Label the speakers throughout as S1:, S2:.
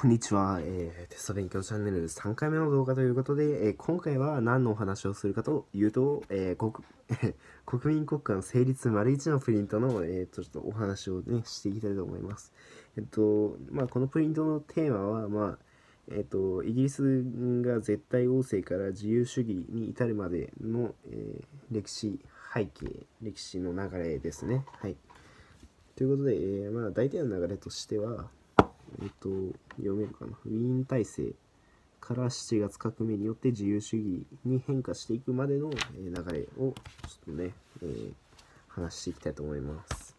S1: こんにちは、えー、テスト勉強チャンネル3回目の動画ということで、えー、今回は何のお話をするかというと、えー、国 国民国家の成立丸1のプリントの、えー、とちょっとお話を、ね、していきたいと思います。えっとまあ、このプリントのテーマは、まあえっと、イギリスが絶対王政から自由主義に至るまでの、え歴史背景歴史の流れですね。はい、ということで、えまあ、大体の流れとしてはえっと、読めるかな。ウィーン体制から7月革命によって自由主義に変化していくまでの流れをちょっとね、えー、話していきたいと思います。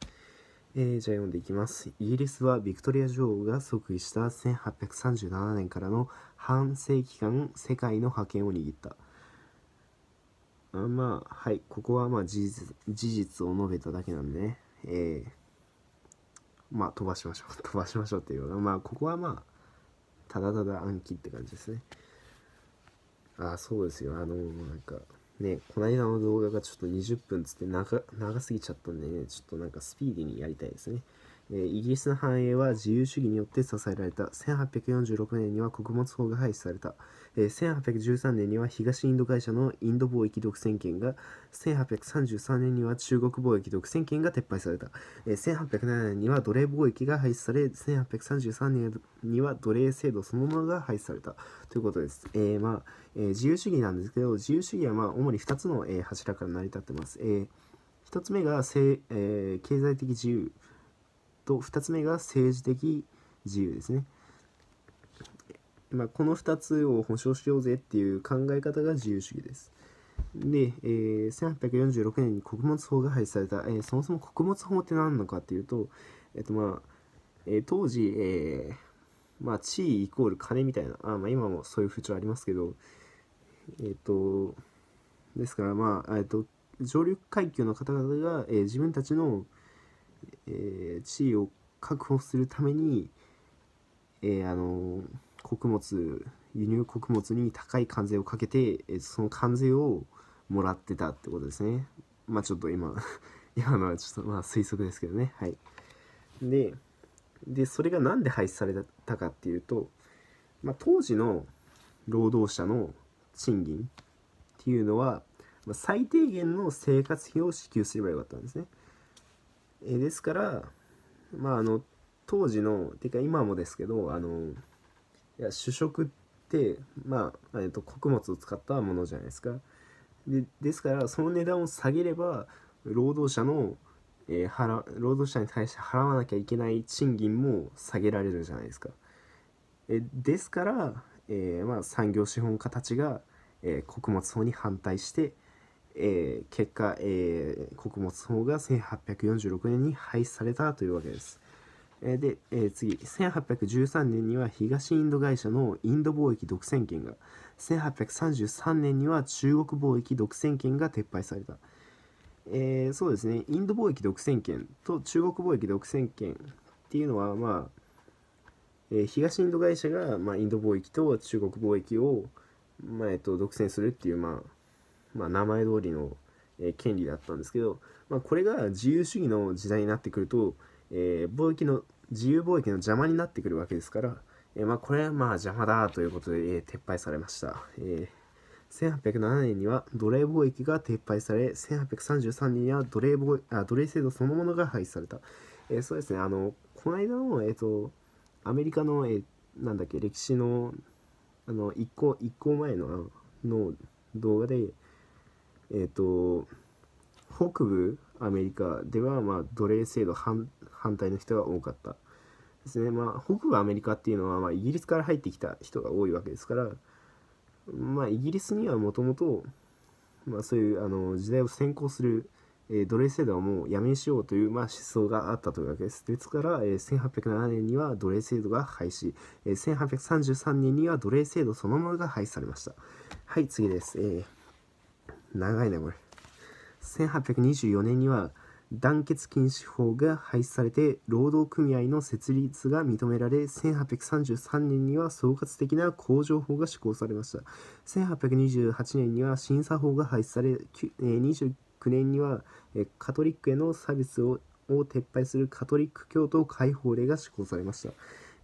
S1: えー、じゃあ読んでいきます。イギリスはビクトリア女王が即位した1837年からの半世紀間世界の覇権を握った。あまあはいここはまあ事実事実を述べただけなんでね、えー、まあ飛ばしましょう 飛ばしましょうっていうのまあここはまあただただ暗記って感じですねああそうですよあのなんかねこないだの動画がちょっと20分つって長長すぎちゃったんでねちょっとなんかスピーディーにやりたいですねイギリスの繁栄は自由主義によって支えられた1846年には穀物法が廃止された1813年には東インド会社のインド貿易独占権が1833年には中国貿易独占権が撤廃された1807年には奴隷貿易が廃止され1833年には奴隷制度そのものが廃止されたということです、えー、まあ、えー、自由主義なんですけど自由主義はまあ主に2つの、柱から成り立ってます、えー、1つ目が、えー、経済的自由と2つ目が政治的自由ですね。まあ、この2つを保障しようぜっていう考え方が自由主義です。で、えー、1846年に穀物法が廃止された、えー、そもそも穀物法って何なのかっていうと、えっ、ー、とまあえー、当時、えーまあ、地位イコール金みたいな、あまあ、今もそういう風潮ありますけど、えっ、ー、と、ですから、まあ、えー、と、上流階級の方々が、えー、自分たちの、えー、地位を確保するために、えー、あの穀物輸入穀物に高い関税をかけて、えその関税をもらってたってことですねまあちょっと今 今のはちょっとまあ推測ですけどねはいででそれが何で廃止されたかっていうと、まあ、当時の労働者の賃金っていうのは、まあ、最低限の生活費を支給すればよかったんですねえですからまああの当時のてか今もですけどあのいや主食ってまあ、えっと、穀物を使ったものじゃないですかでですからその値段を下げれば労働者の、えー、払労働者に対して払わなきゃいけない賃金も下げられるじゃないですかえですから、えー、まあ、産業資本家たちが、えー、穀物法に反対して、えー、結果、えー、穀物法が1846年に廃止されたというわけです。えー、で、えー、次、1813年には東インド会社のインド貿易独占権が、1833年には中国貿易独占権が撤廃された。えー、そうですね、インド貿易独占権と中国貿易独占権っていうのは、まあ、えー、東インド会社が、まあ、インド貿易と中国貿易を、まあえっと、独占するっていう、まあ、まあ、名前通りの、え権利だったんですけど、まあ、これが自由主義の時代になってくると、えー、貿易の自由貿易の邪魔になってくるわけですから、えー、まあ、これはまあ邪魔だということで、えー、撤廃されました。え1807年には奴隷貿易が撤廃され、1833年には奴隷貿あ奴隷制度そのものが廃止された。えー、そうですね、あの、この間の、えっ、ー、と、アメリカの、えー、なんだっけ、歴史の、あの、一個、一個前の、あの、動画で、えっ、ー、と北部アメリカでは、まあ、奴隷制度反対の人が多かったですね、まあ、北部アメリカっていうのは、まあ、イギリスから入ってきた人が多いわけですから、まあ、イギリスにはもともとそういうあの時代を先行する、えー、奴隷制度はもうやめにしようという、まあ、思想があったというわけです。ですから、えー、1807年には奴隷制度が廃止、えー、1833年には奴隷制度そのものが廃止されました。はい、次です。えー長いなこれ。1824年には、団結禁止法が廃止されて労働組合の設立が認められ1833年には総括的な工場法が施行されました1828年には審査法が廃止され29年にはカトリックへの差別を撤廃するカトリック教徒解放令が施行されました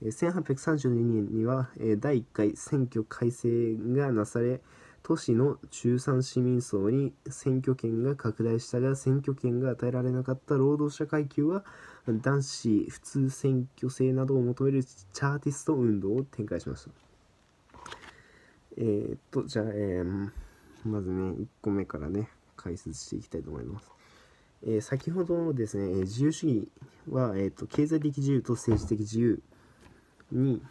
S1: 1832年には第1回選挙改正がなされ都市の中産市民層に選挙権が拡大したが選挙権が与えられなかった労働者階級は男子普通選挙制などを求めるチャーティスト運動を展開しましたえー、っとじゃあ、えー、まずね1個目からね解説していきたいと思いますえー、先ほどのですね自由主義は、えーと経済的自由と政治的自由に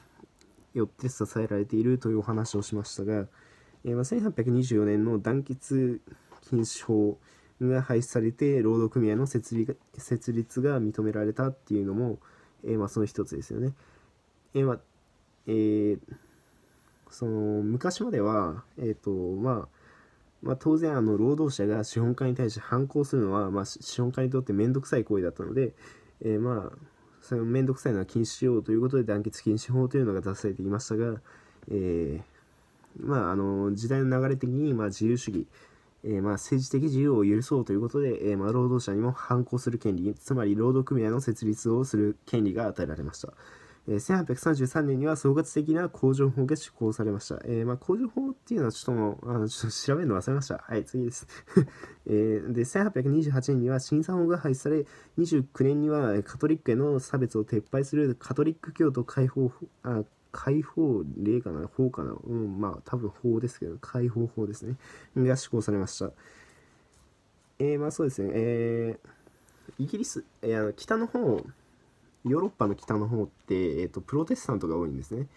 S1: よって支えられているというお話をしましたが、えー、まあ、1824年の団結禁止法が廃止されて労働組合の設立設立が認められたっていうのも、えー、まあ、その一つですよね。えー、まあ、えー、その昔までは、えーとまあまあ、当然あの労働者が資本家に対して反抗するのは、まあ、資本家にとって面倒くさい行為だったので、えー、まあその面倒くさいのは禁止しようということで団結禁止法というのが出されていましたが、えーまあ、あの時代の流れ的に、まあ、自由主義、えー、まあ、政治的自由を許そうということで、えー、まあ、労働者にも反抗する権利つまり労働組合の設立をする権利が与えられました。えー、1833年には総括的な工場法が施行されました。えー、まあ、工場法っていうのはちょっとあのちょっと調べるの忘れました。はい、次です。えー、で、1828年には審査法が廃止され、29年にはカトリックへの差別を撤廃するカトリック教徒解放あ解放令かな法かなうんまあ多分法ですけど解放法ですねが施行されましたえー、まあそうですねえー、イギリス、えー、北の方ヨーロッパの北の方って、えーと、とプロテスタントが多いんですね、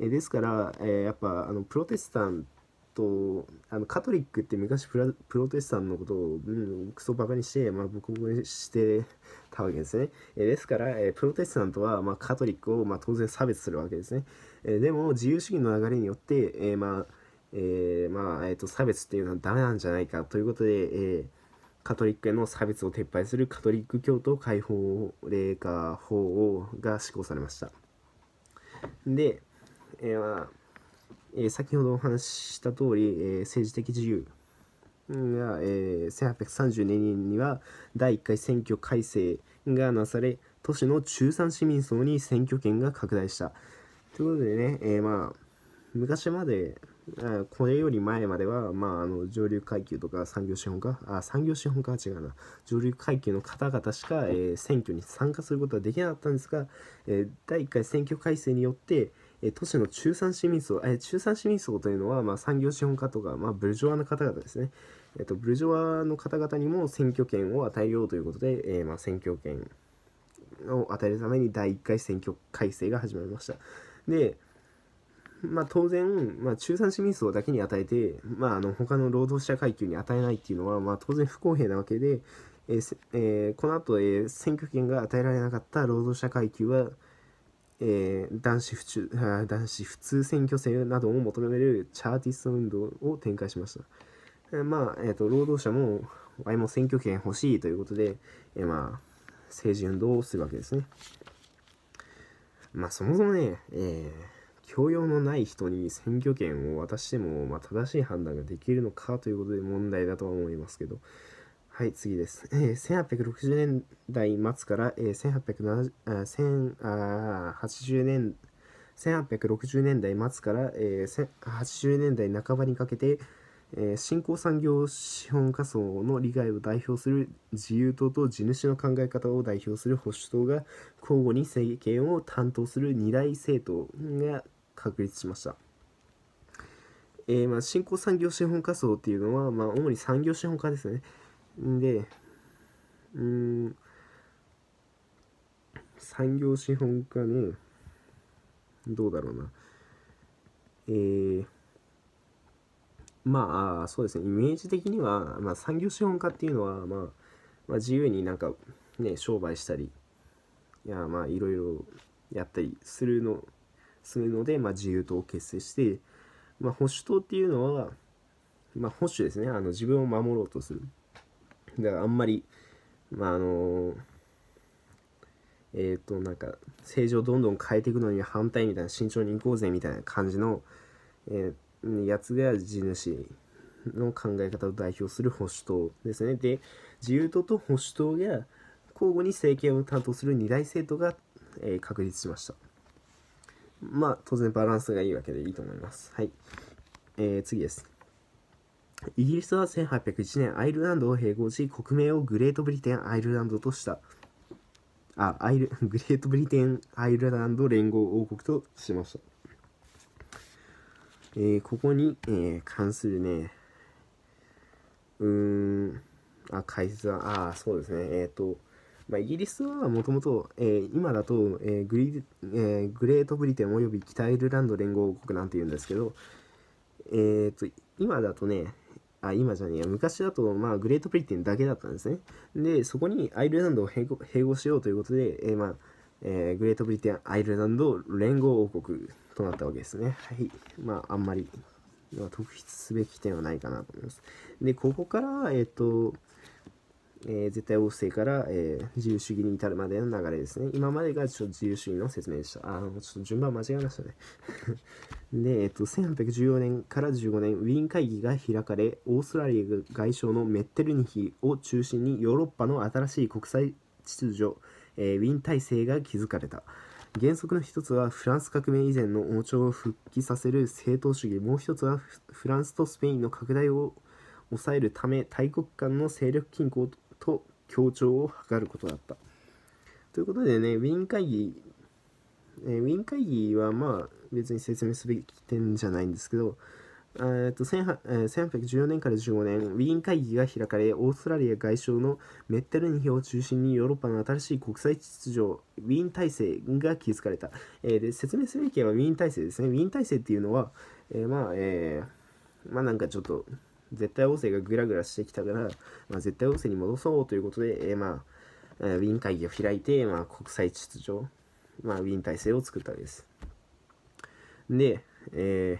S1: えー、ですから、えー、やっぱあのプロテスタントとあのカトリックって昔プロテスタントのことを、うん、クソバカにして、まあ、僕もしてたわけですね、えですから、えプロテスタントは、まあ、カトリックを、まあ、当然差別するわけですね、えでも自由主義の流れによって、えー、まあえー、まあ、えーと、と差別っていうのはダメなんじゃないかということで、えー、カトリックへの差別を撤廃するカトリック教徒解放令化法が施行されました。で、えーまあえー、先ほどお話しした通り、えー、政治的自由が、えー、1832年には第1回選挙改正がなされ都市の中産市民層に選挙権が拡大したということでね、えー、まあ昔までこれより前までは、まあ、あの上流階級とか産業資本家あ産業資本家は違うな上流階級の方々しか、えー、選挙に参加することはできなかったんですが、えー、第1回選挙改正によって、え都市の中産市民層、え中産市民層というのは、まあ、産業資本家とか、まあ、ブルジョワの方々ですね、えーと、とブルジョワの方々にも選挙権を与えようということで、えー、まあ、選挙権を与えるために第1回選挙改正が始まりました。でまあ、当然、まあ、中産市民層だけに与えて、まあ、あの他の労働者階級に与えないっていうのは、まあ、当然不公平なわけで、えーえー、このあと、えー、選挙権が与えられなかった労働者階級は、えー、男子普通男子普通選挙制などを求めるチャーティスト運動を展開しました。えー、まあ、えーと、労働者も、あいも選挙権欲しいということで、えー、まあ、政治運動をするわけですね。まあ、そもそもね、えー、教養のない人に選挙権を渡しても、まあ、正しい判断ができるのかということで問題だとは思いますけど、はい、次です。え1860年代末から、え1880年1860年代末から、え80年代半ばにかけて、え新興産業資本家層の利害を代表する自由党と地主の考え方を代表する保守党が交互に政権を担当する二大政党が確立しました。えーまあ、新興産業資本家層っていうのは、まあ、主に産業資本家ですね。で、うん、産業資本家ね、どうだろうな。えー、まあ、そうですね、イメージ的には、まあ、産業資本家っていうのは、まあ、まあ、自由になんか、ね、商売したり、いや、まあ、いろいろやったりするの、するので、まあ、自由党を結成して、まあ、保守党っていうのは、まあ、保守ですね、あの自分を守ろうとする。だからあんまり、まあ、あのえっ、ー、と、なんか、政治をどんどん変えていくのに反対みたいな、慎重に行こうぜみたいな感じの、えー、やつが地主の考え方を代表する保守党ですね。で、自由党と保守党が交互に政権を担当する二大政党が、えー、確立しました。まあ、当然バランスがいいわけでいいと思います。はい。えー、次です。イギリスは1801年アイルランドを併合し国名をグレートブリテンアイルランドとしたあアイル グレートブリテンアイルランド連合王国としました、えー、ここに、えー、関するねうーんあ解説はあそうですねえっ、ー、とまあ、イギリスはもともと今だと、えーグリえー、グレートブリテンおよび北アイルランド連合王国なんて言うんですけど、えーと今だとね、あ、今じゃねえや、昔だと、まあ、グレートブリティンだけだったんですね。で、そこにアイルランドを併合しようということで、えー、まあ、えー、グレートブリテン・アイルランド連合王国となったわけですね。はい。まあ、あんまり、まあ、特筆すべき点はないかなと思います。で、ここから、えっ、ー、と、えー、絶対王政から、えー、自由主義に至るまでの流れですね。今までがちょっと自由主義の説明でした。あの、ちょっと順番間違えましたね。で、えっと、1814年から15年、ウィーン会議が開かれ、オーストラリア外相のメッテルニヒを中心にヨーロッパの新しい国際秩序、えー、ウィーン体制が築かれた。原則の一つはフランス革命以前の王朝を復帰させる政党主義、もう一つはフランスとスペインの拡大を抑えるため、大国間の勢力均衡と協調を図ることだった。ということでね、ウィーン会議、えー、ウィーン会議はまあ、別に説明すべき点じゃないんですけど、えー、と1814年から15年、ウィーン会議が開かれ、オーストラリア外相のメッテルニヒを中心にヨーロッパの新しい国際秩序、ウィーン体制が築かれた。えー、で説明すべきはウィーン体制ですね。ウィーン体制っていうのは、えー、まあ、えー、まあなんかちょっと、絶対王政がぐらぐらしてきたから、まあ、絶対王政に戻そうということで、えー、まあ、ウィーン会議を開いて、まあ、国際秩序、まあ、ウィーン体制を作ったわけです。で、え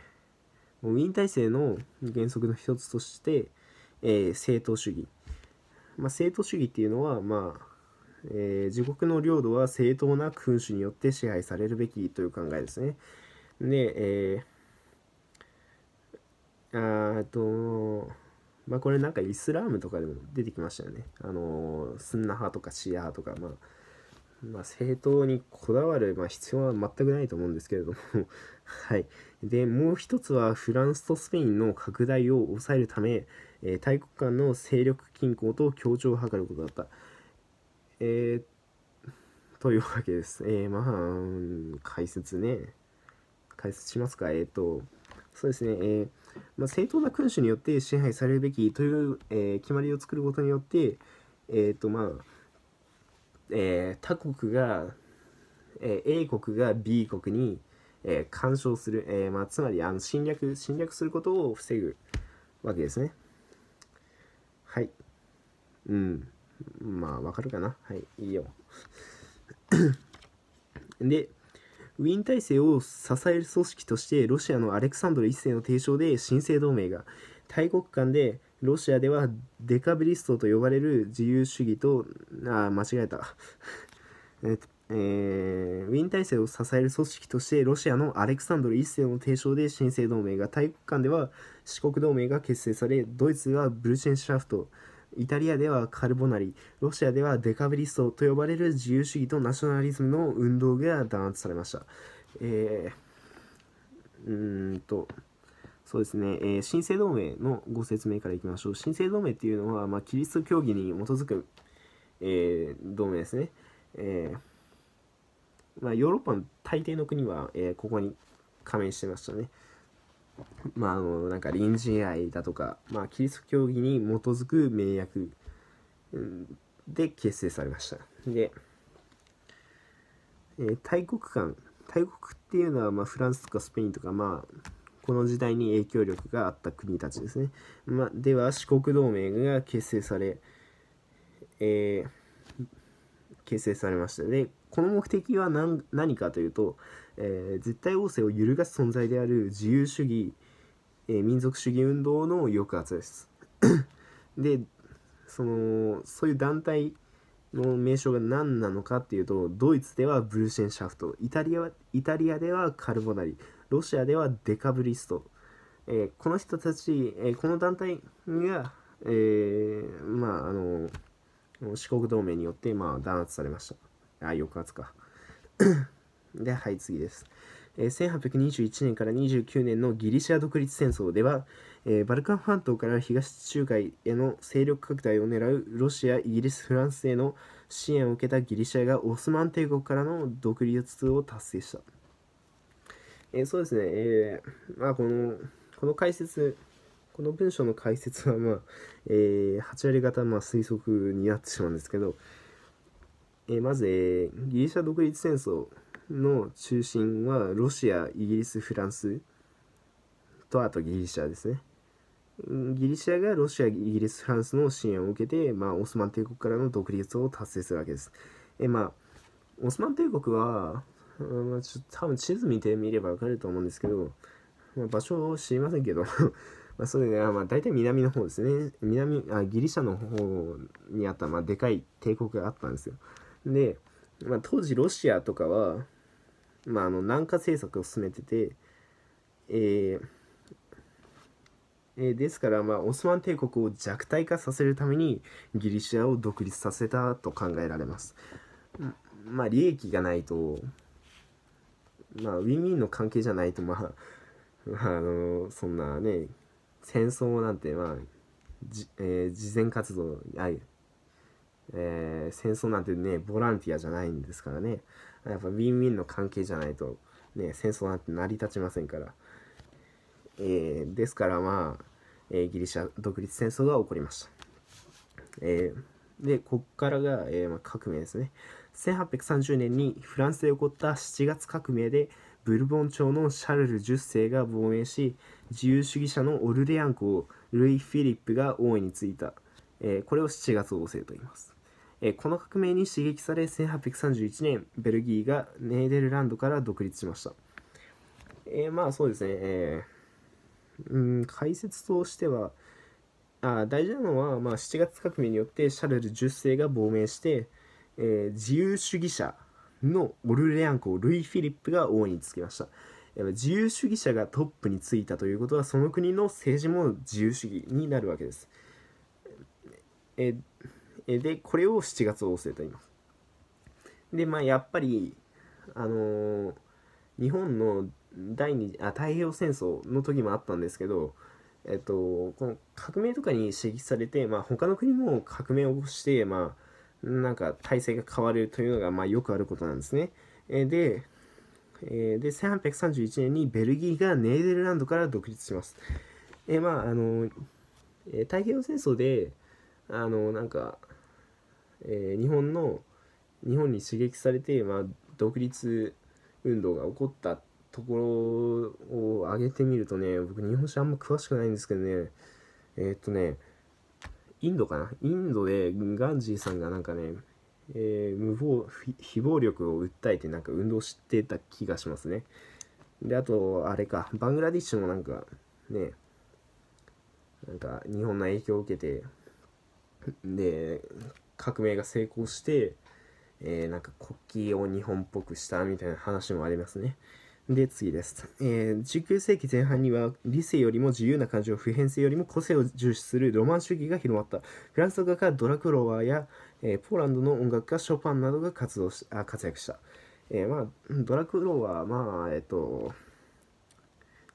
S1: ー、もうウィーン体制の原則の一つとして、えー、正主義。まあ、正主義っていうのは、まあえー、自国の領土は正当な君主によって支配されるべきという考えですね。で、えー、あと、まあ、これなんかイスラームとかでも出てきましたよね。あのー、スンナ派とかシア派とか、まあ、まあ、政党にこだわる、まあ、必要は全くないと思うんですけれども はい。で、もう一つはフランスとスペインの拡大を抑えるため、えー、大国間の勢力均衡と協調を図ることだった。えー、というわけです。えー、まあ、うん、解説ね。解説しますか。えー、と、そうですね。えまあ、正当な君主によって支配されるべきという、え決まりを作ることによって、えっ、と、まあ、えー、他国が、えー、A 国が B 国に、えー、干渉する、えーまあ、つまりあの侵略侵略することを防ぐわけですね。はい。うん。まあ、わかるかな。はい、いいよ。で、ウィーン体制を支える組織としてロシアのアレクサンドル1世の提唱で新生同盟が大国間でロシアではデカブリストと呼ばれる自由主義と、あ、間違えた。ええー、ウィーン体制を支える組織としてロシアのアレクサンドル1世の提唱で新生同盟が体育館では四国同盟が結成されドイツはブルシェンシャフトイタリアではカルボナリロシアではデカブリストと呼ばれる自由主義とナショナリズムの運動が弾圧されましたえー、うんとそうですね、えー、神聖同盟のご説明からいきましょう。神聖同盟っていうのは、まあ、キリスト教義に基づく、えー、同盟ですね。えー、まあ、ヨーロッパの大抵の国は、えここに加盟してましたね。まあ、あのなんか臨時愛だとか、まあ、キリスト教義に基づく名約で結成されました。で、え大国間大国っていうのは、まあ、フランスとかスペインとか、まあ、この時代に影響力があった国たちですね。までは四国同盟が結成され、えー、結成されました。でこの目的は何何かというと、えー、絶対王政を揺るがす存在である自由主義、えー、民族主義運動の抑圧です。でそのそういう団体の名称が何なのかっていうとドイツではブルシェンシャフトイタリアイタリアではカルボナリロシアではデカブリスト、えー、この人たち、えー、この団体が、えー、まああの四国同盟によって、まあ、弾圧されましたあ抑圧か ではい次です1821年から29年のギリシア独立戦争では、えバルカン半島から東地中海への勢力拡大を狙うロシア、イギリス、フランスへの支援を受けたギリシアがオスマン帝国からの独立を達成した。えー、そうですね、えー、まあ、このこの解説、この文章の解説は、まあえー、8割方、まあ、推測になってしまうんですけど、えまず、えギリシャ独立戦争の中心はロシアイギリスフランスとあとギリシャですねギリシャがロシアイギリスフランスの支援を受けて、まあ、オスマン帝国からの独立を達成するわけですえまあオスマン帝国は、まあ、ちょ多分地図見てみれば分かると思うんですけど、まあ、場所を知りませんけど まあ、それが、まあ、大体南の方ですね南あギリシャの方にあった、まあ、でかい帝国があったんですよで、まあ、当時ロシアとかはまあ、あの南下政策を進めてて、えーえー、ですから、まあ、オスマン帝国を弱体化させるためにギリシアを独立させたと考えられます。まあ、利益がないと、まあ、ウィンウィンの関係じゃないと、まあ、あのそんなね戦争なんて、まあじえー、慈善活動や、えー、戦争なんてねボランティアじゃないんですからね。やっぱウィンウィンの関係じゃないと、ね、戦争なんて成り立ちませんから。えー、ですからまあ、えー、ギリシャ独立戦争が起こりました。えー、で、こっからが、えまあ、革命ですね。1830年にフランスで起こった7月革命で、ブルボン朝のシャルル10世が亡命し、自由主義者のオルレアン公、ルイ・フィリップが王位についた。えこれを7月王政と言います。この革命に刺激され1831年ベルギーがネーデルランドから独立しました。えー、まあそうですね、えー、うん解説としてはあ大事なのは、まあ、7月革命によってシャルル10世が亡命して、えー、自由主義者のオルレアン公ルイ・フィリップが王に就きました。自由主義者がトップに就いたということはその国の政治も自由主義になるわけです。えで、これを7月押せと言います。で、まあ、やっぱり、あのー、日本の第二あ太平洋戦争の時もあったんですけど、えっと、この革命とかに刺激されて、まあ、他の国も革命を起こして、まあ、なんか体制が変わるというのが、まあ、よくあることなんですね。えで、えで1831年にベルギーがネーデルランドから独立します。えまああの、え太平洋戦争であのなんかえー、日本の日本に刺激されて、まあ、独立運動が起こったところを挙げてみるとね僕日本史あんま詳しくないんですけどねえー、っとねインドかなインドでガンジーさんがなんかね、えー、無謀非暴力を訴えてなんか運動してた気がしますねであとあれかバングラディッシュもなんかねなんか日本の影響を受けてで革命が成功して、えー、なんか国旗を日本っぽくしたみたいな話もありますね。で、次です。えー、19世紀前半には理性よりも自由な感情、普遍性よりも個性を重視するロマン主義が広まった。フランス画家ドラクロワや、えー、ポーランドの音楽家ショパンなどが活動しあ活躍した。えー、まあ、ドラクロワは、まあ、えっ、と、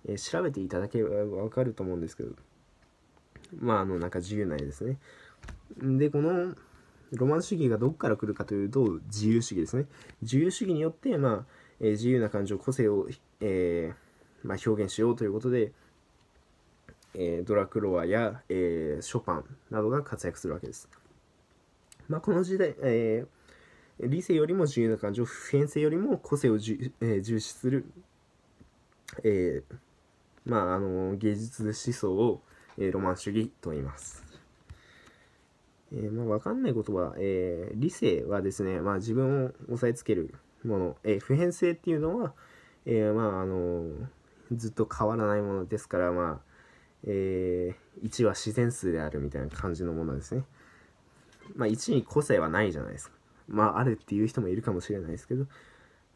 S1: え調べていただければわかると思うんですけど、まあ、あの、なんか自由な絵ですね。で、この、ロマン主義がどこから来るかというと自由主義ですね自由主義によって、まあえー、自由な感情個性を、えー、まあ、表現しようということで、えー、ドラクロワや、えショパンなどが活躍するわけです、まあ、この時代、え理性よりも自由な感情普遍性よりも個性をじ、え重視する、えまあ、あの芸術思想を、えロマン主義と言いますえー、まあ、わかんない言葉、えー、理性はですね、まあ、自分を押さえつけるもの、えー、普遍性っていうのは、えー、まあ、あのずっと変わらないものですから、まあ、えー、1は自然数であるみたいな感じのものですね。まあ、1に個性はないじゃないですか。まあ、あるっていう人もいるかもしれないですけど、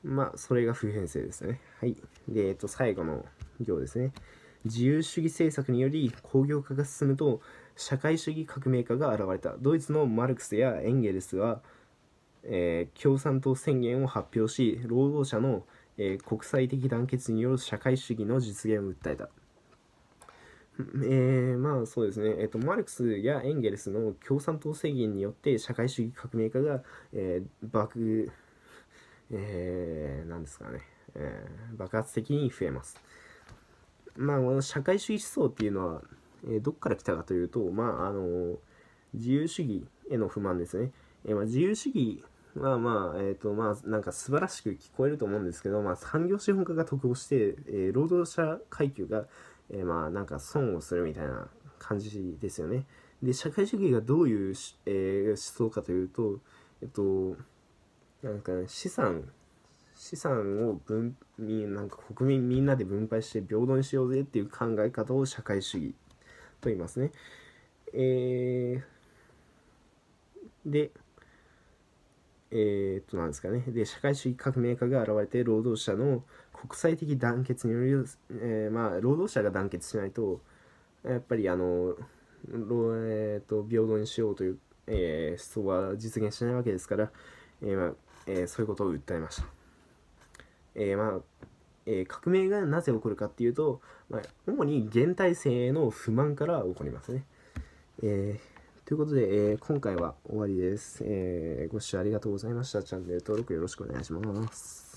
S1: まあ、それが普遍性ですね。はい。で、えっと、最後の行ですね。自由主義政策により工業化が進むと、社会主義革命家が現れたドイツのマルクスやエンゲルスは、えー、共産党宣言を発表し労働者の、えー、国際的団結による社会主義の実現を訴えた。えー、まあそうですね、えーと、マルクスやエンゲルスの共産党宣言によって社会主義革命家が、えー、爆、えー、ですかね、えー、爆発的に増えます。まあ、社会主義思想っていうのはえどっから来たかというと、まあ、あの自由主義への不満ですね。えまあ、自由主義まあまあ、えっ、ー、と、まあ、なんか素晴らしく聞こえると思うんですけど、まあ、産業資本家が得をして、えー、労働者階級が、えー、まあ、なんか損をするみたいな感じですよね。で、社会主義がどういう、えー、思想かというと、えっ、と、なんか、ね、資産、資産を分、なんか国民みんなで分配して平等にしようぜっていう考え方を社会主義と言いますね。えー、で、えー、っと、なんですかね。で、社会主義革命家が現れて、労働者の国際的団結による、えー、まあ、労働者が団結しないと、やっぱり、あの、えー、っと、平等にしようという、えー、思想は実現しないわけですから、えー、まあ、えそういうことを訴えました。えまあえー、革命がなぜ起こるかっていうと、まあ、主に現体制の不満から起こりますね。えー、ということで、えー、今回は終わりです、えご視聴ありがとうございました。チャンネル登録よろしくお願いします。